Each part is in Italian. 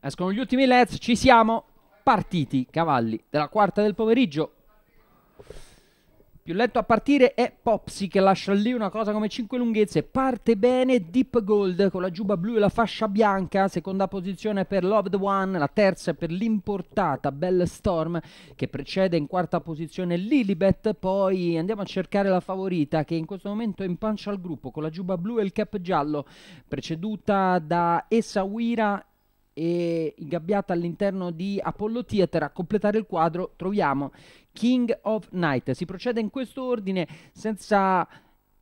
Escono gli ultimi Let's, ci siamo. Partiti cavalli della quarta del pomeriggio. Più lento a partire è Popsi che lascia lì una cosa come 5 lunghezze. Parte bene Deep Gold con la giuba blu e la fascia bianca. Seconda posizione per Loved One. La terza per l'importata Bell Storm che precede in quarta posizione Lilibet. Poi andiamo a cercare la favorita che in questo momento è in pancia al gruppo con la giuba blu e il cap giallo. Preceduta da Esawira e ingabbiata all'interno di Apollo Theater. A completare il quadro troviamo King of Night. Si procede in questo ordine senza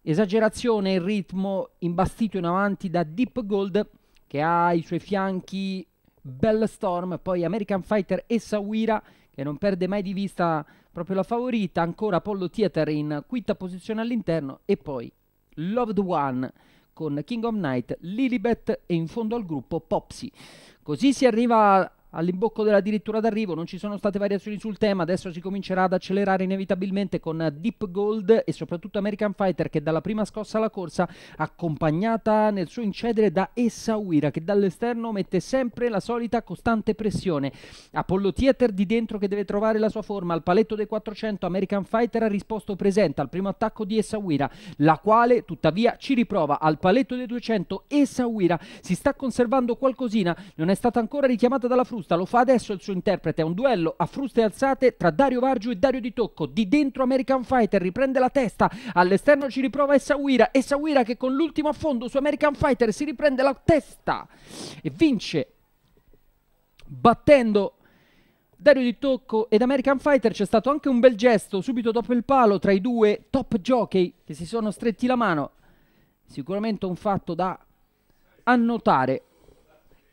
esagerazione il ritmo imbastito in avanti da Deep Gold che ha i suoi fianchi Bellstorm, poi American Fighter e Sawira che non perde mai di vista proprio la favorita, ancora Apollo Theater in quinta posizione all'interno e poi Loved One con King of Night, Lilibet e in fondo al gruppo Popsy. Così si arriva all'imbocco della dirittura d'arrivo, non ci sono state variazioni sul tema, adesso si comincerà ad accelerare inevitabilmente con Deep Gold e soprattutto American Fighter che dalla prima scossa alla corsa accompagnata nel suo incedere da Essaouira che dall'esterno mette sempre la solita costante pressione. Apollo Theater di dentro che deve trovare la sua forma, al paletto dei 400 American Fighter ha risposto presente al primo attacco di Essaouira, la quale tuttavia ci riprova al paletto dei 200 Essaouira si sta conservando qualcosina, non è stata ancora richiamata dalla frusta Frusta, lo fa adesso il suo interprete, è un duello a fruste alzate tra Dario Vargiu e Dario Di Tocco, di dentro American Fighter, riprende la testa, all'esterno ci riprova Essawira, Essawira che con l'ultimo affondo su American Fighter si riprende la testa e vince battendo Dario Di Tocco ed American Fighter c'è stato anche un bel gesto subito dopo il palo tra i due top jockey che si sono stretti la mano. Sicuramente un fatto da annotare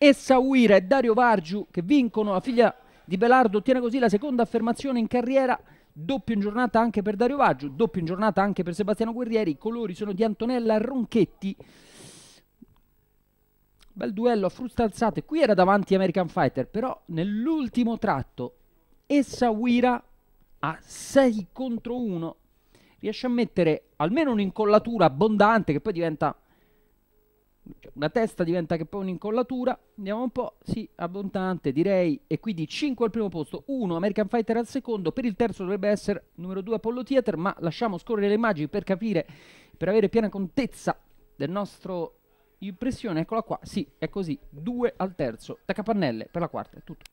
e Sauira e Dario Vargiu che vincono. La figlia di Belardo ottiene così la seconda affermazione in carriera. Doppio in giornata anche per Dario Vargiu, doppio in giornata anche per Sebastiano Guerrieri. I colori sono di Antonella Ronchetti. Bel duello a frusta alzate. Qui era davanti American Fighter, però nell'ultimo tratto Essawira a 6 contro 1 riesce a mettere almeno un'incollatura abbondante che poi diventa una testa diventa che poi un'incollatura. Andiamo un po', sì, abbondante direi. E quindi 5 al primo posto, 1 American Fighter al secondo. Per il terzo dovrebbe essere numero 2 Apollo Theater, ma lasciamo scorrere le immagini per capire, per avere piena contezza del nostro impressione. Eccola qua, sì, è così. 2 al terzo, da capannelle per la quarta, è tutto.